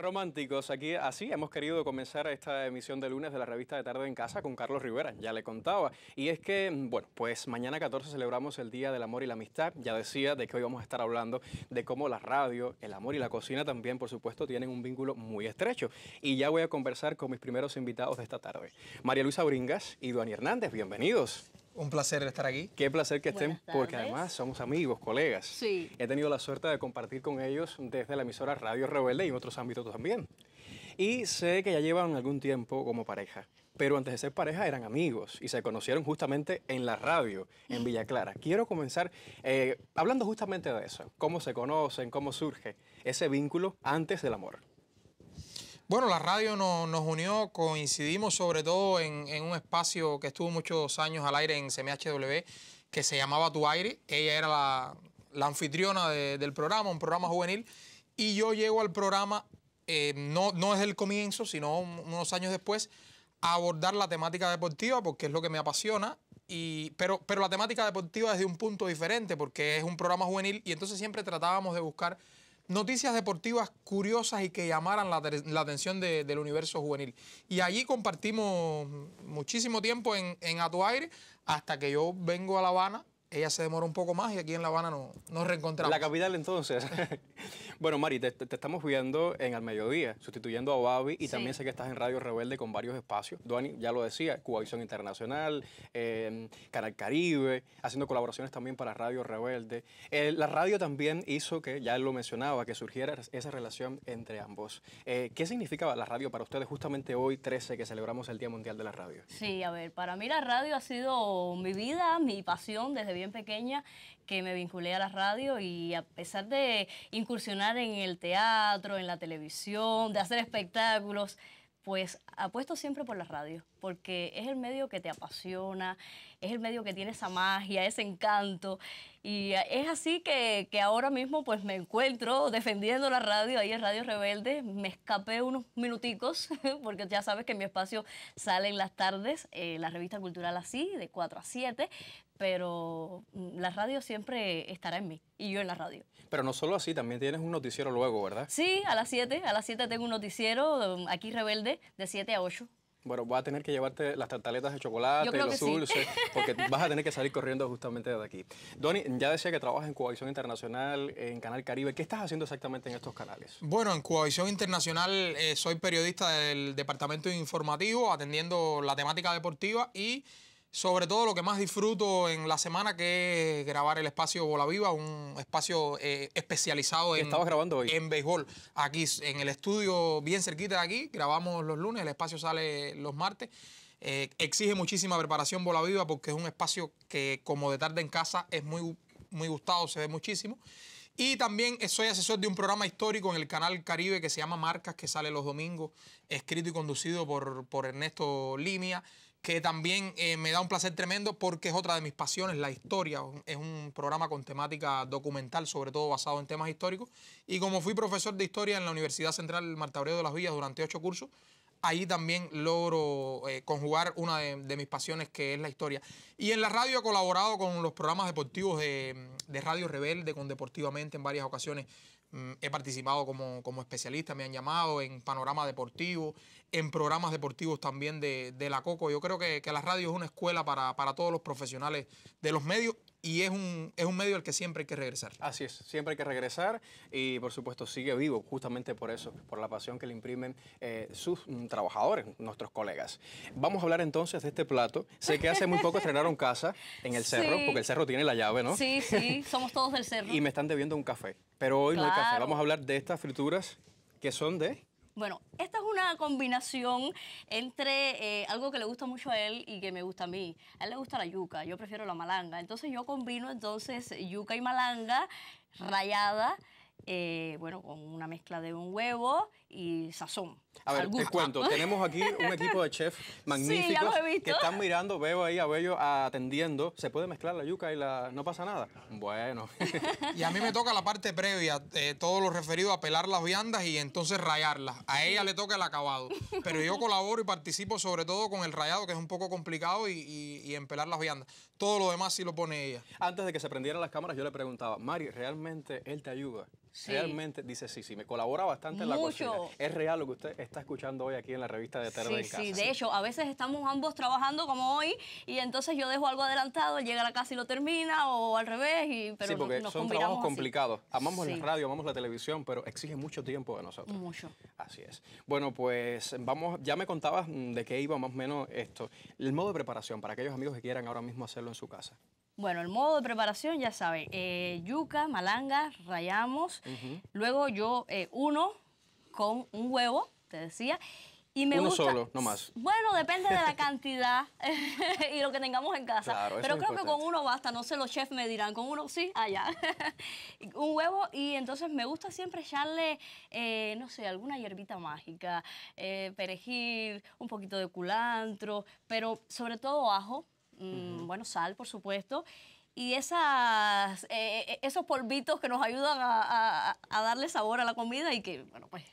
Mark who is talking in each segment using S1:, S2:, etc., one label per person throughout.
S1: Románticos, aquí así hemos querido comenzar esta emisión de lunes de la revista de Tarde en Casa con Carlos Rivera, ya le contaba. Y es que, bueno, pues mañana 14 celebramos el Día del Amor y la Amistad. Ya decía de que hoy vamos a estar hablando de cómo la radio, el amor y la cocina también, por supuesto, tienen un vínculo muy estrecho. Y ya voy a conversar con mis primeros invitados de esta tarde. María Luisa Bringas y Duani Hernández, bienvenidos.
S2: Un placer estar aquí.
S1: Qué placer que estén, porque además somos amigos, colegas. Sí. He tenido la suerte de compartir con ellos desde la emisora Radio Rebelde y en otros ámbitos también. Y sé que ya llevan algún tiempo como pareja, pero antes de ser pareja eran amigos y se conocieron justamente en la radio, en Villa Clara. Quiero comenzar eh, hablando justamente de eso, cómo se conocen, cómo surge ese vínculo antes del amor.
S2: Bueno, la radio nos unió, coincidimos sobre todo en, un espacio que estuvo muchos años al aire en CMHW, que se llamaba Tu Aire. Ella era la, anfitriona del programa, un programa juvenil. Y yo llego al programa, eh, no, no desde el comienzo, sino unos años después, a abordar la temática deportiva, porque es lo que me apasiona. pero, pero la temática deportiva desde un punto diferente, porque es un programa juvenil y entonces siempre tratábamos de buscar noticias deportivas curiosas y que llamaran la, atención del universo juvenil. Y allí compartimos muchísimo tiempo en, en Aire hasta que yo vengo a La Habana. Ella se demora un poco más y aquí en La Habana no, nos reencontramos. La capital
S1: entonces. Bueno, Mari, te, estamos viendo en Al Mediodía, sustituyendo a Babi, y también sé que estás en Radio Rebelde con varios espacios. Duani, ya lo decía, Coalición Internacional, em, Canal Caribe, haciendo colaboraciones también para Radio Rebelde. Eh, la radio también hizo que, ya lo mencionaba, que surgiera esa relación entre ambos. Eh, ¿Qué significaba la radio para ustedes justamente hoy, 13, que celebramos el Día Mundial de la Radio?
S3: Sí, a ver, para mí la radio ha sido mi vida, mi pasión desde bien pequeña que me vinculé a la radio y a pesar de incursionar en el teatro, en la televisión, de hacer espectáculos, pues apuesto siempre por la radio, porque es el medio que te apasiona, es el medio que tiene esa magia, ese encanto, y es así que, ahora mismo pues me encuentro defendiendo la radio, ahí en Radio Rebelde, me escapé unos minuticos, porque ya sabes que mi espacio sale en las tardes, eh, la revista cultural así, de 4 a 7, pero mm, la radio siempre estará en mí y yo en la radio.
S1: Pero no solo así, también tienes un noticiero luego, ¿verdad?
S3: Sí, a las 7, a las 7 tengo un noticiero mm, aquí Rebelde de 7 a 8.
S1: Bueno, voy a tener que llevarte las tartaletas de chocolate, los dulces, porque vas a tener que salir corriendo justamente de aquí. Donny, ya decía que trabajas en Coalición Internacional, en Canal Caribe. ¿Qué estás haciendo exactamente en estos
S2: canales? Bueno, en Coalición Internacional eh, soy periodista del Departamento Informativo, atendiendo la temática deportiva y sobre todo lo que más disfruto en la semana, que es grabar el espacio Bola Viva, un espacio eh, especializado en, grabando en béisbol. Aquí en el estudio, bien cerquita de aquí, grabamos los lunes, el espacio sale los martes. Eh, exige muchísima preparación Bola Viva porque es un espacio que como de tarde en casa es muy, muy gustado, se ve muchísimo. Y también soy asesor de un programa histórico en el canal Caribe que se llama Marcas, que sale los domingos, escrito y conducido por, por Ernesto Limia que también eh, me da un placer tremendo porque es otra de mis pasiones, la historia. Es un programa con temática documental, sobre todo basado en temas históricos. Y como fui profesor de historia en la Universidad Central Marta de las Villas durante ocho cursos, ahí también logro eh, conjugar una de, mis pasiones que es la historia. Y en la radio he colaborado con los programas deportivos de, Radio Rebelde, con Deportivamente en varias ocasiones. Mm, he participado como, especialista, me han llamado en Panorama Deportivo, en programas deportivos también de, La Coco. Yo creo que, la radio es una escuela para, para todos los profesionales de los medios y es un, es un medio al que siempre hay que regresar. Así es, siempre hay que regresar y por supuesto sigue
S1: vivo justamente por eso, por la pasión que le imprimen eh, sus mm, trabajadores, nuestros colegas. Vamos a hablar entonces de este plato. Sé que hace muy poco estrenaron casa en el cerro, porque el cerro tiene la llave, ¿no? Sí, sí,
S3: somos todos del cerro. y me
S1: están debiendo un café, pero hoy no hay café. Vamos a hablar de estas frituras que son de...
S3: Bueno, esta es una combinación entre eh, algo que le gusta mucho a él y que me gusta a mí. A él le gusta la yuca, yo prefiero la malanga. Entonces yo combino entonces yuca y malanga rayada, eh, bueno, con una mezcla de un huevo y sazón. A ver, te cuento, tenemos aquí un equipo de
S2: chef
S1: magníficos que están mirando, veo ahí a Bello atendiendo. ¿Se puede mezclar la yuca y la
S2: no pasa nada? Bueno. y a mí me toca la parte previa, eh, todo lo referido a pelar las viandas y entonces rayarlas. A ella le toca el acabado. Pero yo colaboro y participo sobre todo con el rayado, que es un poco complicado, y, y, en pelar las viandas. Todo lo demás sí lo pone ella. Antes de que se prendieran las cámaras, yo le preguntaba, Mari, ¿realmente él te ayuda? Realmente, dice, sí, sí,
S1: me colabora bastante en la cocina. ¿Es real lo que usted está escuchando hoy aquí en la revista de tarde Casa. Sí, de
S3: hecho, a veces estamos ambos trabajando como hoy y entonces yo dejo algo adelantado, llega a la casa y lo termina o al revés. Y, pero sí, porque son trabajos complicados. Amamos la
S1: radio, amamos la televisión, pero exige mucho tiempo de nosotros. Mucho. Así es. Bueno, pues vamos, ya me contabas de qué iba más o menos esto. El modo de preparación para aquellos amigos que quieran ahora mismo hacerlo en su casa.
S3: Bueno, el modo de preparación, ya saben, eh, yuca, malanga, rayamos. Luego yo eh, uno con un huevo, te decía. Y me Uno solo, no más. Bueno, depende de la cantidad y lo que tengamos en casa. Pero creo que con uno basta, no sé, los chefs me dirán, con uno sí, allá. un huevo y entonces me gusta siempre echarle, eh, no sé, alguna hierbita mágica, eh, perejil, un poquito de culantro, pero sobre todo ajo, mm, bueno, sal, por supuesto y esas, eh, esos polvitos que nos ayudan a, darle sabor a la comida y que, bueno, pues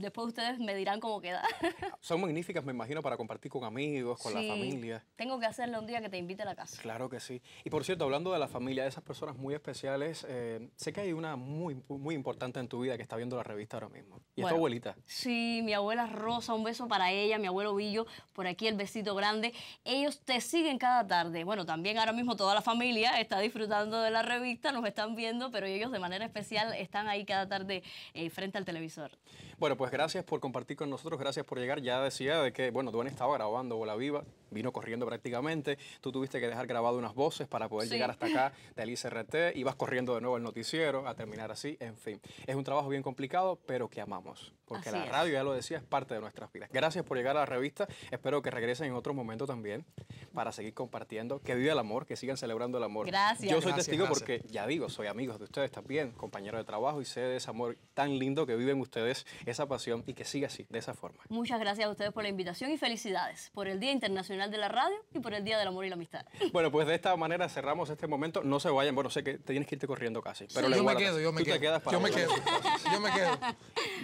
S3: después ustedes me dirán cómo queda.
S1: Son magníficas, me imagino, para compartir con amigos, con la familia.
S3: Tengo que hacerle un día que te invite a la casa.
S1: Claro que sí. Y por cierto, hablando de la familia, de esas personas muy especiales, eh, sé que hay una muy, muy importante en tu vida que está viendo la revista ahora mismo. Y es tu abuelita.
S3: Sí, mi abuela Rosa, un beso para ella, mi abuelo Villo, por aquí el besito grande. Ellos te siguen cada tarde. Bueno, también ahora mismo toda la familia está disfrutando de la revista, nos están viendo, pero ellos de manera especial están ahí cada tarde eh, frente al televisor.
S1: Bueno, pues gracias por compartir con nosotros, gracias por llegar. Ya decía de que, bueno, Duane estaba grabando Bola Viva, vino corriendo prácticamente. Tú tuviste que dejar grabado unas voces para poder llegar hasta acá del ICRT. y vas corriendo de nuevo al noticiero a terminar así. En fin, es un trabajo bien complicado, pero que amamos. Porque la radio, ya lo decía, es parte de nuestras vidas. Gracias por llegar a la revista. Espero que regresen en otro momento también para seguir compartiendo. Que viva el amor, que sigan celebrando el amor. Gracias. Yo soy testigo porque, ya digo, soy amigo de ustedes también, compañero de trabajo y sé de ese amor tan lindo que viven ustedes, esa pasión y que siga así, de esa forma.
S3: Muchas gracias a ustedes por la invitación y felicidades por el Día Internacional de la Radio y por el Día del Amor y la Amistad.
S1: Bueno, pues de esta manera cerramos este momento. No se vayan, bueno, sé que tienes que irte corriendo casi. Pero yo me quedo, yo me quedo. yo me quedo. yo me quedo.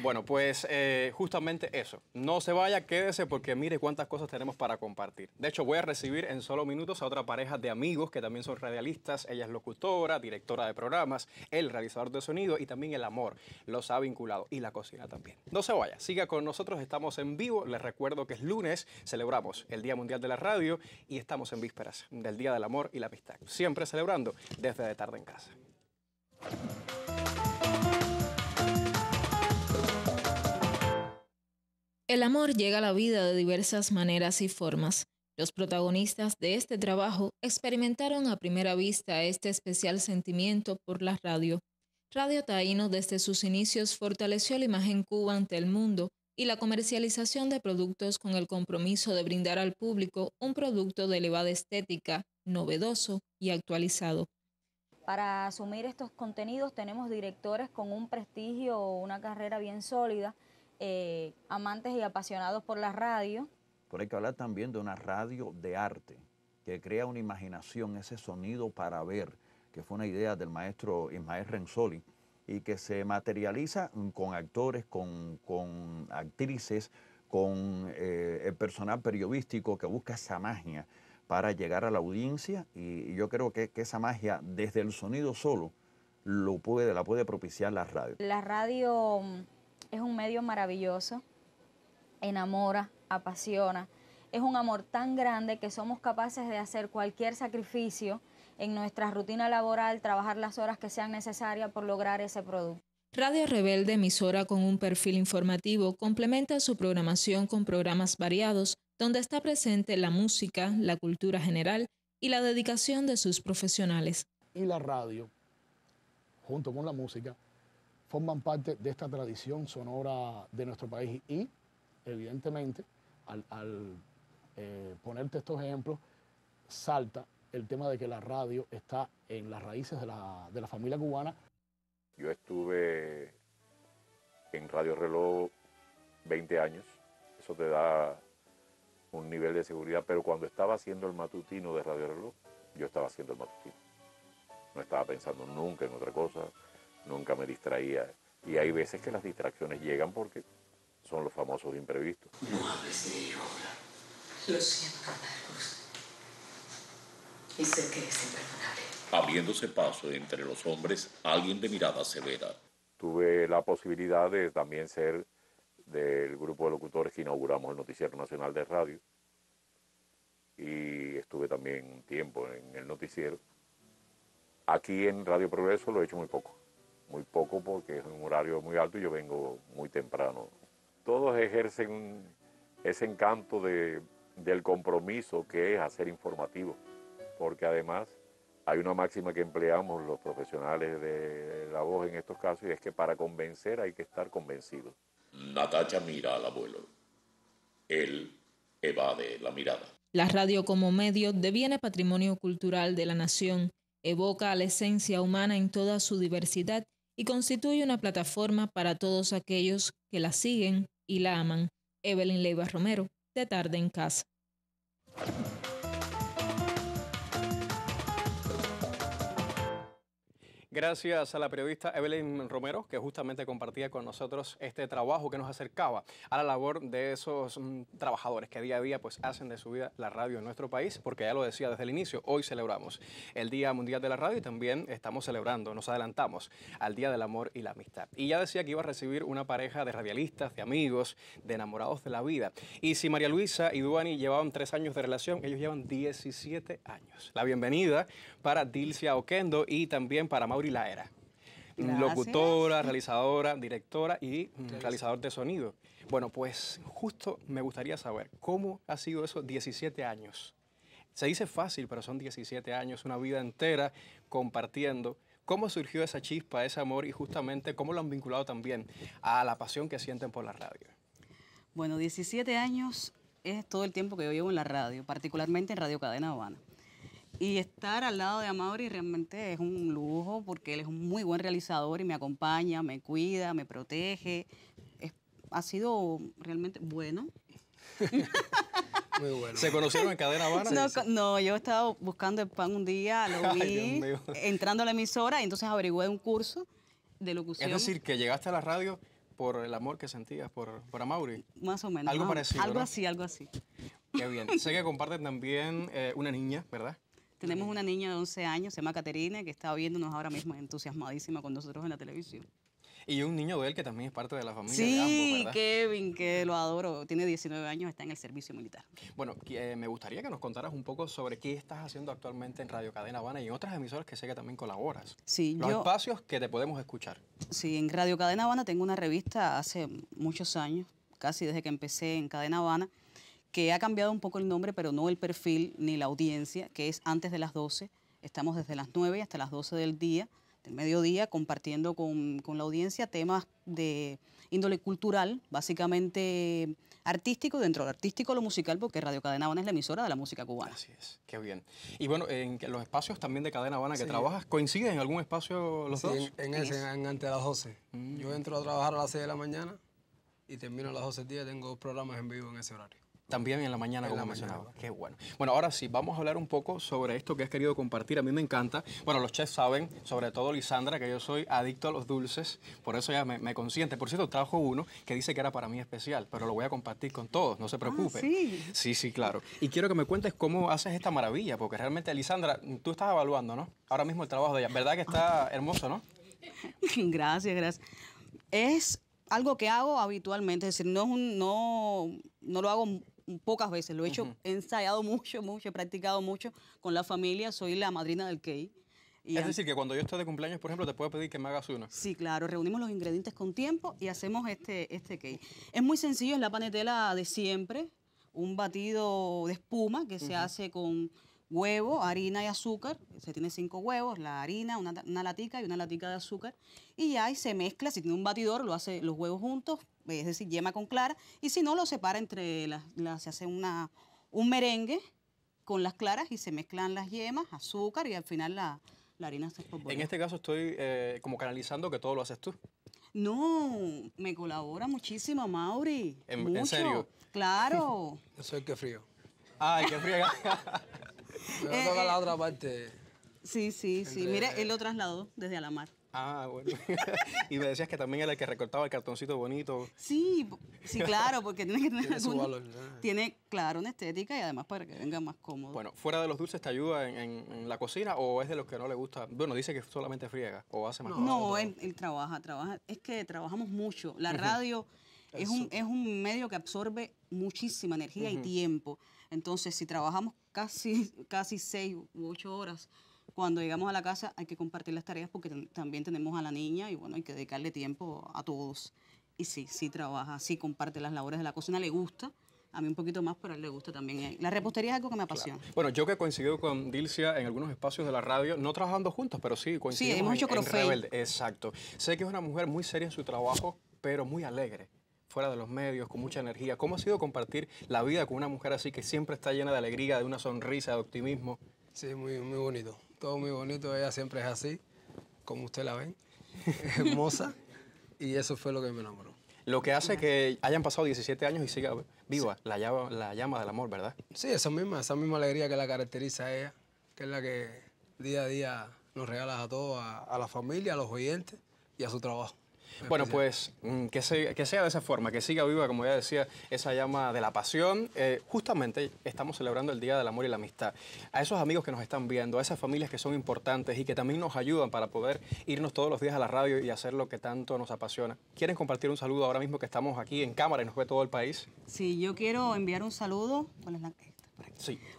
S1: Bueno, pues eh, justamente eso. No se vaya, quédese porque mire cuántas cosas tenemos para compartir. De hecho, voy a recibir en solo minutos a otra pareja de amigos que también son radialistas. Ella es locutora, directora de programas, el realizador de sonido y también el amor los ha vinculado y la cocina también. No se vaya, siga con nosotros, estamos en vivo. Les recuerdo que es lunes, celebramos el Día Mundial de la radio y estamos en vísperas del Día del Amor y la Amistad, siempre celebrando desde tarde en casa.
S4: El amor llega a la vida de diversas maneras y formas. Los protagonistas de este trabajo experimentaron a primera vista este especial sentimiento por la radio. Radio Taíno desde sus inicios fortaleció la imagen cuba ante el mundo y la comercialización de productos con el compromiso de brindar al público un producto de elevada estética, novedoso y actualizado. Para asumir estos contenidos tenemos directores con un prestigio una carrera bien sólida, eh, amantes y apasionados por la radio.
S5: Pero hay que hablar también de una radio de arte, que crea una imaginación, ese sonido para ver, que fue una idea del maestro Ismael Renzoli y que se materializa con actores, con, actrices, con eh, el personal periodístico que busca esa magia para llegar a la audiencia y, yo creo que, que, esa magia desde el sonido solo lo puede, la puede propiciar la radio.
S4: La radio mm, es un medio maravilloso, enamora, apasiona, es un amor tan grande que somos capaces de hacer cualquier sacrificio en nuestra rutina laboral trabajar las horas que sean necesarias por lograr ese producto. Radio Rebelde, emisora con un perfil informativo, complementa su programación con programas variados, donde está presente la música, la cultura general y la dedicación de sus profesionales.
S2: Y la radio, junto con la música, forman parte de esta tradición sonora de nuestro país y, evidentemente, al, eh, ponerte estos ejemplos, salta el tema de que la radio está en las raíces de la, familia cubana.
S5: Yo estuve en Radio Reloj 20 años, eso te da un nivel de seguridad, pero cuando estaba haciendo el matutino de Radio Reloj, yo estaba haciendo el matutino. No estaba pensando nunca en otra cosa, nunca me distraía. Y hay veces que las distracciones llegan porque son los famosos imprevistos. Lo
S3: siento, y que es imperdonable.
S5: Abriéndose paso entre los hombres, alguien de mirada severa. Tuve la posibilidad de también ser del grupo de locutores que inauguramos el Noticiero Nacional de Radio. Y estuve también un tiempo en el noticiero. Aquí en Radio Progreso lo he hecho muy poco. Muy poco porque es un horario muy alto y yo vengo muy temprano. Todos ejercen ese encanto de, del compromiso que es hacer informativo porque además hay una máxima que empleamos los profesionales de la voz en estos casos y es que para convencer hay que estar convencido. Natacha mira al abuelo. Él evade la mirada.
S4: La radio como medio deviene patrimonio cultural de la nación, evoca a la esencia humana en toda su diversidad y constituye una plataforma para todos aquellos que la siguen y la aman. Evelyn Leiva Romero, de tarde en casa.
S1: Gracias a la periodista Evelyn Romero, que justamente compartía con nosotros este trabajo que nos acercaba a la labor de esos mm, trabajadores que día a día pues, hacen de su vida la radio en nuestro país, porque ya lo decía desde el inicio, hoy celebramos el Día Mundial de la Radio y también estamos celebrando, nos adelantamos al Día del Amor y la Amistad. Y ya decía que iba a recibir una pareja de radialistas, de amigos, de enamorados de la vida. Y si María Luisa y Duani llevaban tres años de relación, ellos llevan 17 años. La bienvenida para Dilcia Oquendo y también para la Era. Locutora, realizadora, directora y realizador de sonido. Bueno, pues justo me gustaría saber cómo ha sido esos 17 años. Se dice fácil, pero son 17 años, una vida entera compartiendo. ¿Cómo surgió esa chispa, ese amor y justamente cómo lo han vinculado también a la
S6: pasión que sienten por la radio? Bueno, 17 años es todo el tiempo que yo llevo en la radio, particularmente en Radio Cadena Habana. Y estar al lado de Amaury realmente es un lujo porque él es un muy buen realizador y me acompaña, me cuida, me protege. ha sido realmente bueno.
S3: Muy bueno.
S1: ¿Se conocieron en Cadena Habana?
S6: No, yo he yo estaba buscando el pan un día, lo vi entrando a la emisora y entonces averigué un curso de locución. Es decir,
S1: que llegaste a la radio por el amor que sentías por, por Amaury.
S6: Más o menos. Algo parecido. Algo así, algo así.
S1: Qué bien. sé que comparten también eh, una niña, ¿verdad?
S6: Tenemos una niña de 11 años, se llama Caterina, que está viéndonos ahora mismo entusiasmadísima con nosotros en la televisión.
S1: Y un niño de él que también es parte de la familia. Sí, de ambos,
S6: Kevin, que lo adoro. Tiene 19 años, está en el servicio militar. Bueno,
S1: eh, me gustaría que nos contaras un poco sobre qué estás haciendo actualmente en Radio Cadena Habana y en otras emisoras que sé que también colaboras.
S6: Sí, Los espacios
S1: que te podemos escuchar.
S6: Sí, en Radio Cadena Habana tengo una revista hace muchos años, casi desde que empecé en Cadena Habana, que ha cambiado un poco el nombre, pero no el perfil ni la audiencia, que es antes de las 12. Estamos desde las 9 hasta las 12 del día, del mediodía, compartiendo con, la audiencia temas de índole cultural, básicamente artístico, dentro del artístico lo musical, porque Radio Cadena Habana es la emisora de la música cubana. Así es,
S1: qué bien. Y bueno, en los espacios también de Cadena Habana que trabajas, ¿coinciden en algún espacio los dos? En, en ese, antes de las 12. Mm. Yo entro a trabajar a las 6 de la mañana y termino a las 12 días, tengo dos programas en vivo en ese horario. También en la mañana, como mencionaba. Qué bueno. Bueno, ahora sí, vamos a hablar un poco sobre esto que has querido compartir. A mí me encanta. Bueno, los chefs saben, sobre todo Lisandra, que yo soy adicto a los dulces. Por eso ya me, consiente. Por cierto, trabajo uno que dice que era para mí especial, pero lo voy a compartir con todos, no se ah, preocupe. sí. Sí, claro. Y quiero que me cuentes cómo haces esta maravilla, porque realmente, Lisandra, tú estás evaluando, ¿no? Ahora mismo el trabajo de ella. ¿Verdad que está ah. hermoso, no?
S6: gracias, gracias. Es algo que hago habitualmente, es decir, no, no, no lo hago pocas veces, lo he hecho, he ensayado mucho, mucho, he practicado mucho con la familia, soy la madrina del cake. es decir,
S1: que cuando yo estoy de cumpleaños, por ejemplo, te puedo pedir que me hagas una.
S6: Sí, claro, reunimos los ingredientes con tiempo y hacemos este, este cake. Es muy sencillo, es la panetela de siempre, un batido de espuma que se hace con huevo, harina y azúcar. Se tiene cinco huevos, la harina, una, una latica y una latica de azúcar. Y ahí se mezcla, si tiene un batidor, lo hace los huevos juntos, eh, es decir, yema con clara, y si no, lo separa entre las, se hace una, un merengue con las claras y se mezclan las yemas, azúcar y al final la, harina se espolvorea. En este
S1: caso estoy eh, como canalizando que todo lo haces tú.
S6: No, me colabora muchísimo, Mauri. ¿En, serio? Claro. Eso soy que frío. Ay, qué frío. Pero la otra parte. Sí, sí, sí. Mire, él lo trasladó desde Alamar. Ah, bueno.
S1: y me decías que también era el que recortaba el cartoncito bonito.
S6: Sí, sí, claro, porque tiene que tener su Tiene, claro, una estética y además para que venga más cómodo. Bueno,
S1: fuera de los dulces, ¿te ayuda en, la cocina o es de los que no le gusta? Bueno, dice que solamente friega o hace más No, no
S6: él, trabaja, trabaja. Es que trabajamos mucho. La radio es, un, es un medio que absorbe muchísima energía y tiempo. Entonces, si trabajamos casi, casi seis u ocho horas cuando llegamos a la casa hay que compartir las tareas porque también tenemos a la niña y bueno, hay que dedicarle tiempo a todos. Y sí, sí trabaja, sí comparte las labores de la cocina, le gusta. A mí un poquito más, pero a él le gusta también. Eh, la repostería es algo que me apasiona.
S1: Bueno, yo que he coincidido con Dilcia en algunos espacios de la radio, no trabajando juntos, pero sí coincidimos sí, hemos hecho en, Exacto. Sé que es una mujer muy seria en su trabajo, pero muy alegre fuera de los medios, con mucha energía. ¿Cómo ha sido compartir la vida con una mujer así que siempre está llena de alegría, de una sonrisa, de optimismo? Sí, muy, muy bonito todo muy bonito, ella siempre es así, como usted la ve, hermosa, y eso fue lo que me enamoró. Lo que hace que hayan pasado 17 años y siga viva la, llama, la llama del amor, ¿verdad? Sí, esa misma, esa misma alegría que la caracteriza a ella, que es la que día a día nos regala a todos, a, la familia, a los oyentes y a su trabajo. Bueno, pues mm, que, sea de esa forma, que siga viva, como ya decía, esa llama de la pasión. Eh, justamente estamos celebrando el Día del Amor y la Amistad. A esos amigos que nos están viendo, a esas familias que son importantes y que también nos ayudan para poder irnos todos los días a la radio y hacer lo que tanto nos apasiona. ¿Quieren compartir un saludo ahora mismo que estamos aquí en cámara y nos ve todo el país?
S6: Sí, yo quiero enviar un saludo. con la?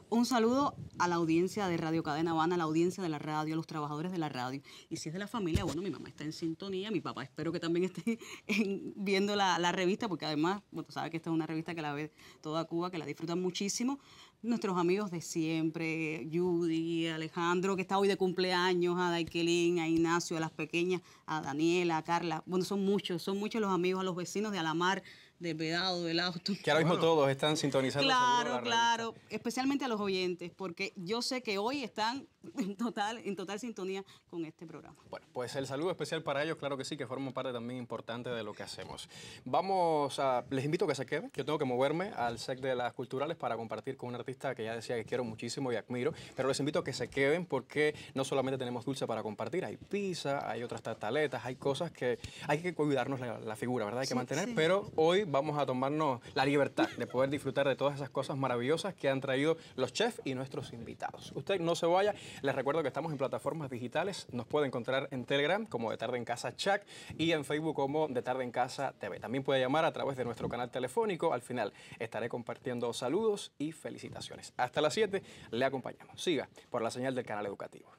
S6: Un saludo a la audiencia de Radio Cadena Habana, a la audiencia de la radio, a los trabajadores de la radio. Y si es de la familia, bueno, mi mamá está en sintonía, mi papá espero que también esté viendo la, revista, porque además, bueno, tú sabes que esta es una revista que la ve toda Cuba, que la disfrutan muchísimo. Nuestros amigos de siempre, Judy, Alejandro, que está hoy de cumpleaños, a Daikelin, a Ignacio, a las pequeñas, a Daniela, a Carla. Bueno, son muchos, son muchos los amigos, a los vecinos de Alamar, del vedado, del auto. Que ahora mismo
S1: todos están sintonizando. Claro, claro,
S6: especialmente a los oyentes, porque yo sé que hoy están en total, en total sintonía con este programa.
S1: Bueno, pues el saludo especial para ellos, claro que sí, que forman parte también importante de lo que hacemos. Vamos a, les invito a que se queden, yo tengo que moverme al SEC de las Culturales para compartir con un artista que ya decía que quiero muchísimo y admiro, pero les invito a que se queden porque no solamente tenemos dulce para compartir, hay pizza, hay otras tartaletas, hay cosas que hay que cuidarnos la, figura, ¿verdad? Hay que mantener, pero hoy vamos a tomarnos la libertad de poder disfrutar de todas esas cosas maravillosas que han traído los chefs y nuestros invitados. Usted no se vaya, les recuerdo que estamos en plataformas digitales. Nos puede encontrar en Telegram como De Tarde en Casa Chat y en Facebook como De Tarde en Casa TV. También puede llamar a través de nuestro canal telefónico. Al final estaré compartiendo saludos y felicitaciones. Hasta las 7 le acompañamos. Siga por la señal del canal educativo.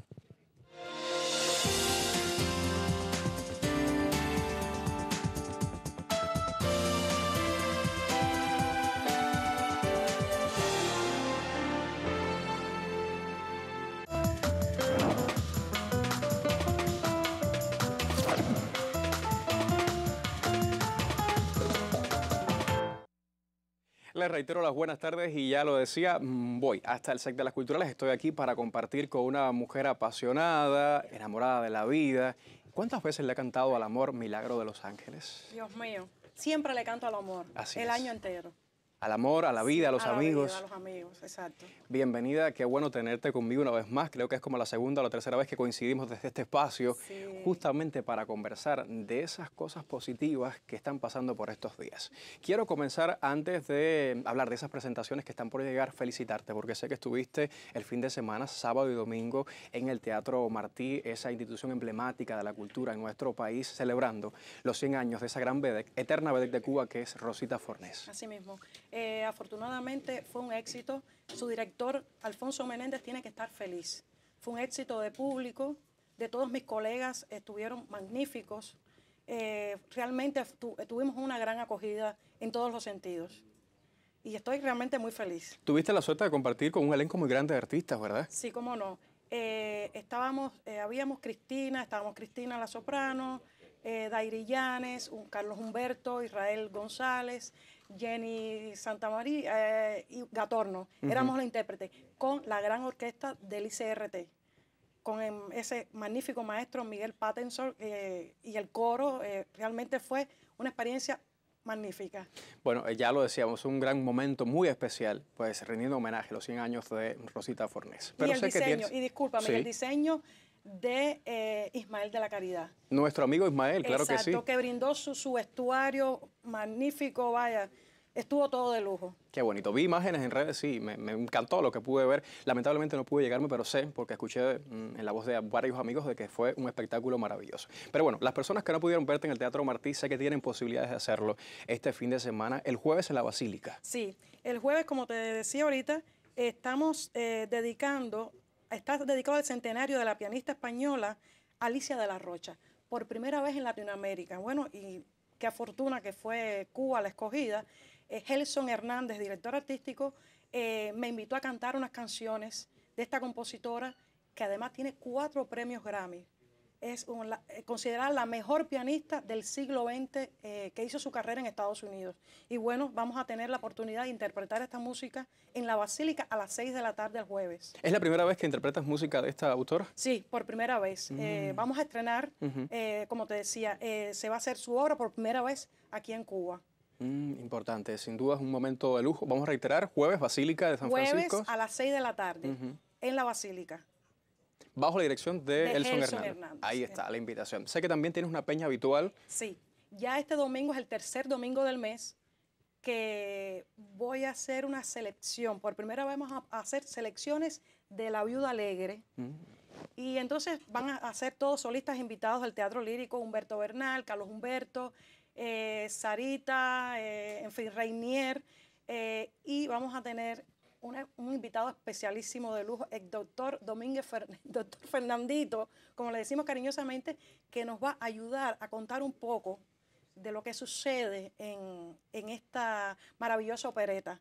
S1: reitero las buenas tardes y ya lo decía, mm, voy hasta el SEC de las Culturales. Estoy aquí para compartir con una mujer apasionada, enamorada de la vida. ¿Cuántas veces le ha cantado al amor Milagro de los Ángeles?
S7: Dios mío, siempre le canto al amor, el año entero
S1: al amor, a la vida, a los amigos.
S7: La exacto.
S1: Bienvenida, qué bueno tenerte conmigo una vez más. Creo que es como la segunda o la tercera vez que coincidimos desde este espacio, justamente para conversar de esas cosas positivas que están pasando por estos días. Quiero comenzar antes de hablar de esas presentaciones que están por llegar, felicitarte, porque sé que estuviste el fin de semana, sábado y domingo, en el Teatro Martí, esa institución emblemática de la cultura en nuestro país, celebrando los 100 años de esa gran vedec, eterna vedec de Cuba, que es Rosita Fornés.
S7: Así mismo. Eh, afortunadamente fue un éxito. Su director, Alfonso Menéndez, tiene que estar feliz. Fue un éxito de público, de todos mis colegas, estuvieron magníficos. Eh, realmente tuvimos una gran acogida en todos los sentidos. Y estoy realmente muy feliz.
S1: Tuviste la suerte de compartir con un elenco muy grande de artistas, ¿verdad?
S7: Sí, cómo no. Eh, estábamos, habíamos Cristina, estábamos Cristina La Soprano, Dairi Llanes, un Carlos Humberto, Israel González, Jenny Santamaría eh, y Gatorno. Éramos los intérpretes con la gran orquesta del ICRT, con em, ese magnífico maestro Miguel Patensor eh, y el coro. Eh, realmente fue una experiencia magnífica.
S1: Bueno, ya lo decíamos, un gran momento muy especial, pues rendiendo homenaje a los 100 años de Rosita Fornés. Pero y el diseño, y discúlpame, el
S7: diseño de eh, Ismael de la Caridad.
S1: Nuestro amigo Ismael, claro que sí. Exacto, que
S7: brindó su, vestuario magnífico, vaya. Estuvo todo de lujo.
S1: Qué bonito. Vi imágenes en redes, sí, me, encantó lo que pude ver. Lamentablemente no pude llegarme, pero sé, porque escuché mm, en la voz de varios amigos de que fue un espectáculo maravilloso. Pero bueno, las personas que no pudieron verte en el Teatro Martí sé que tienen posibilidades de hacerlo este fin de semana, el jueves en la Basílica.
S7: Sí, el jueves, como te decía ahorita, estamos eh, dedicando está dedicado al centenario de la pianista española Alicia de la Rocha, por primera vez en Latinoamérica. Bueno, y qué fortuna que fue Cuba la escogida. Eh, Gelson Hernández, director artístico, eh, me invitó a cantar unas canciones de esta compositora que además tiene cuatro premios Grammy es eh, considerada la mejor pianista del siglo XX eh, que hizo su carrera en Estados Unidos. Y bueno, vamos a tener la oportunidad de interpretar esta música en la Basílica a las 6 de la tarde el jueves.
S1: ¿Es la primera vez que interpretas música de esta autora?
S7: Sí, por primera vez. Eh, mm. vamos a estrenar, como te decía, se va a hacer su obra por primera vez aquí en Cuba.
S1: Mm, importante, sin duda es un momento de lujo. Vamos a reiterar, jueves Basílica de San Francisco.
S7: Jueves a las 6 de la tarde, en la Basílica
S1: bajo la dirección de, Elson, Hernández. Ahí está la invitación. Sé que también tienes una peña habitual.
S7: Sí, ya este domingo es el tercer domingo del mes que voy a hacer una selección. Por primera vez vamos a hacer selecciones de la viuda alegre. Mm. Y entonces van a ser todos solistas invitados del Teatro Lírico, Humberto Bernal, Carlos Humberto, eh, Sarita, eh, en fin, Reinier. Eh, y vamos a tener un invitado especialísimo de lujo, el doctor Domínguez Fernández doctor Fernandito, como le decimos cariñosamente, que nos va a ayudar a contar un poco de lo que sucede en, esta maravillosa opereta.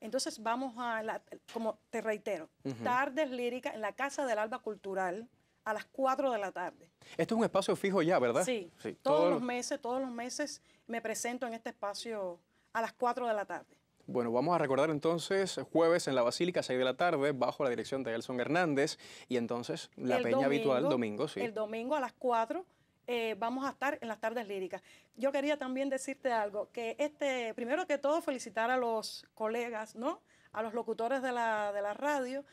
S7: Entonces vamos a, la, como te reitero, tardes líricas en la Casa del Alba Cultural a las 4 de la tarde.
S1: Esto es un espacio fijo ya, ¿verdad? Sí, sí todos, todos los
S7: meses, todos los meses me presento en este espacio a las 4 de la tarde.
S1: Bueno, vamos a recordar entonces jueves en la Basílica, 6 de la tarde, bajo la dirección de Elson Hernández. Y entonces la peña habitual, domingo, sí. El
S7: domingo a las 4 eh, vamos a estar en las tardes líricas. Yo quería también decirte algo, que este, primero que todo, felicitar a los colegas, ¿no? A los locutores de la, de la radio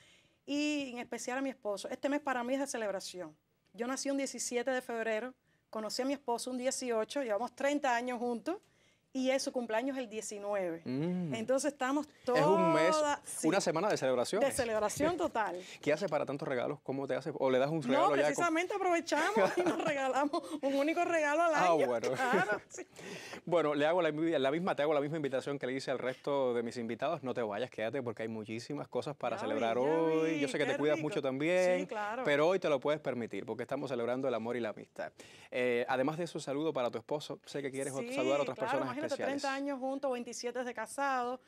S7: y en especial a mi esposo. Este mes para mí es de celebración. Yo nací un 17 de febrero, conocí a mi esposo un 18, llevamos 30 años juntos y es su cumpleaños el 19. Mm. Entonces estamos todos. un mes, una
S1: semana de celebración. De
S7: celebración total.
S1: ¿Qué hace para tantos regalos? ¿Cómo te hace? ¿O le das un regalo? No, precisamente
S7: aprovechamos y nos regalamos un único regalo al ah, año. Ah, bueno.
S1: bueno, le hago la, la, misma, te hago la misma invitación que le hice al resto de mis invitados. No te vayas, quédate porque hay muchísimas cosas para celebrar hoy. Yo sé que te cuidas mucho también. claro. Pero hoy te lo puedes permitir porque estamos celebrando el amor y la amistad. Eh, además de eso, un saludo para tu esposo. Sé que quieres saludar a otras personas 30
S7: años juntos, 27 de casados,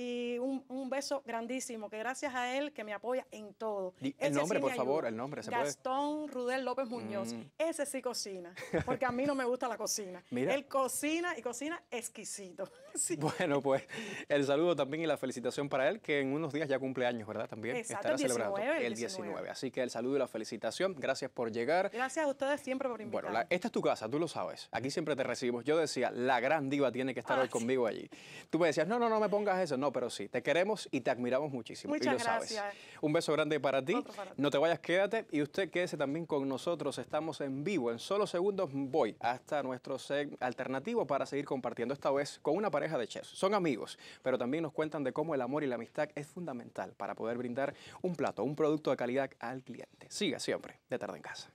S7: y un, un, beso grandísimo, que gracias a él que me apoya en todo. el nombre, por favor, el nombre. ¿se Gastón Rudel López Muñoz. Mm. Ese sí cocina, porque a mí no me gusta la cocina. Él cocina y cocina exquisito.
S1: Bueno, pues el saludo también y la felicitación para él, que en unos días ya cumple años, ¿verdad? También estará el el 19. Así que el saludo y la felicitación. Gracias por llegar.
S7: Gracias a ustedes siempre por invitarme.
S1: Bueno, esta es tu casa, tú lo sabes. Aquí siempre te recibimos. Yo decía, la gran diva tiene que estar ah, hoy conmigo allí. Tú me decías, no, no, no me pongas eso pero sí, te queremos y te admiramos muchísimo. y lo Sabes. Un beso grande para ti. No te vayas, quédate y usted quédese también con nosotros. Estamos en vivo. En solo segundos voy hasta nuestro set alternativo para seguir compartiendo esta vez con una pareja de chefs. Son amigos, pero también nos cuentan de cómo el amor y la amistad es fundamental para poder brindar un plato, un producto de calidad al cliente. Siga siempre de tarde en casa.